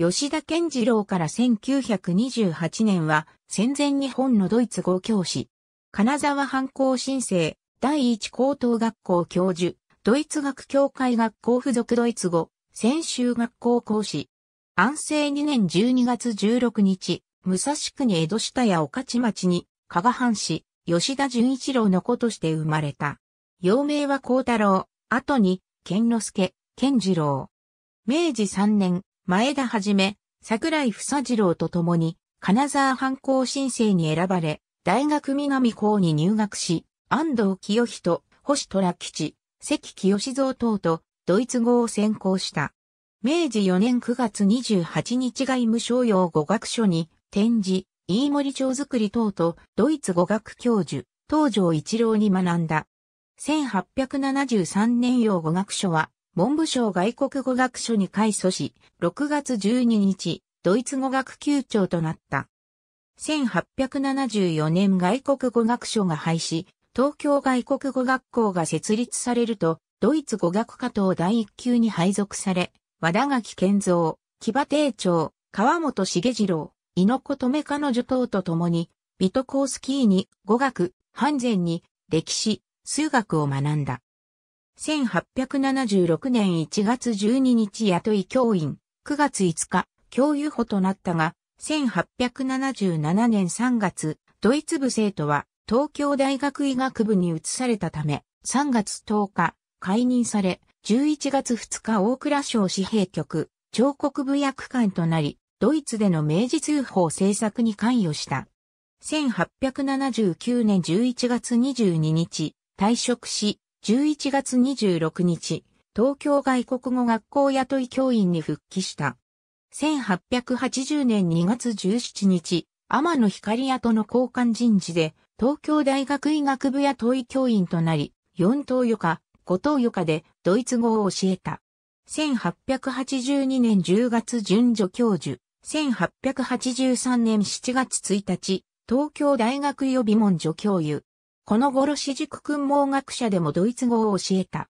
吉田健次郎から1928年は戦前日本のドイツ語教師、金沢藩校申請、第一高等学校教授、ドイツ学協会学校付属ドイツ語、専修学校講師。安政2年12月16日、武蔵国江戸下や御地町に、加賀藩士、吉田純一郎の子として生まれた。幼名は幸太郎、後に、健之助、健次郎。明治3年、前田はじめ、桜井房次郎と共に、金沢藩校申請に選ばれ、大学南校に入学し、安藤清人、星虎吉、関清蔵等と、ドイツ語を専攻した。明治4年9月28日外務省用語学書に、展示、飯森町作り等と、ドイツ語学教授、東条一郎に学んだ。1873年用語学書は、文部省外国語学書に改組し、6月12日、ドイツ語学級長となった。1874年外国語学書が廃止、東京外国語学校が設立されると、ドイツ語学科等第一級に配属され、和田垣健造、木場定長、川本茂次郎、猪子留彼女等と共に、ビトコースキーに語学、ハンゼンに歴史、数学を学んだ。1876年1月12日雇い教員、9月5日、教諭補となったが、1877年3月、ドイツ部生徒は東京大学医学部に移されたため、3月10日、解任され、11月2日大倉省紙幣局、彫刻部役官となり、ドイツでの明治通報制作に関与した。1879年11月22日、退職し、11月26日、東京外国語学校雇い教員に復帰した。1880年2月17日、天野光雇の交換人事で、東京大学医学部雇い教員となり、4等余暇、5等余暇でドイツ語を教えた。1882年10月順序教授、1883年7月1日、東京大学予備門助教諭、この頃私塾訓盲学者でもドイツ語を教えた。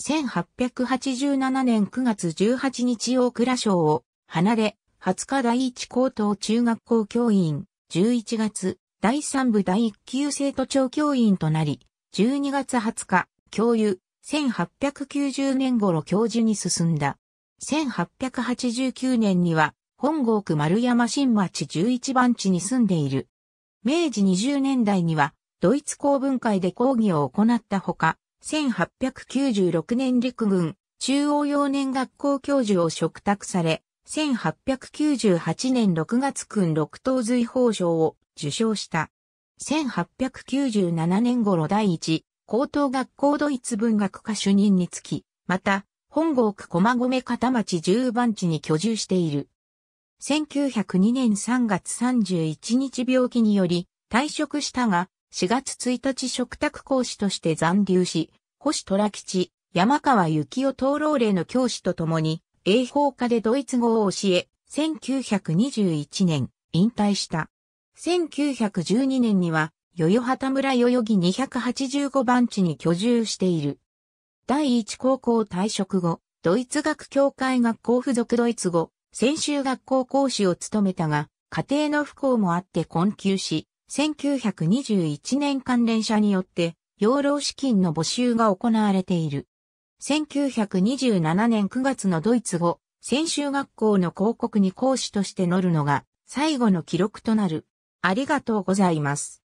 1887年9月18日大倉省を離れ、20日第一高等中学校教員、11月、第3部第1級生徒長教員となり、12月20日、教諭、1890年頃教授に進んだ。1889年には、本郷区丸山新町11番地に住んでいる。明治20年代には、ドイツ公文会で講義を行ったほか、1896年陸軍中央幼年学校教授を嘱託され、1898年6月君六等随法賞を受賞した。1897年頃第一、高等学校ドイツ文学科主任につき、また、本郷区駒込片町十番地に居住している。1902年3月31日病気により退職したが、4月1日食卓講師として残留し、星虎吉、山川幸雄灯籠令の教師と共に、英法科でドイツ語を教え、1921年、引退した。1912年には、代々畑村代々木285番地に居住している。第一高校退職後、ドイツ学協会学校付属ドイツ語、専修学校講師を務めたが、家庭の不幸もあって困窮し、1921年関連者によって、養老資金の募集が行われている。1927年9月のドイツ語、専修学校の広告に講師として載るのが最後の記録となる。ありがとうございます。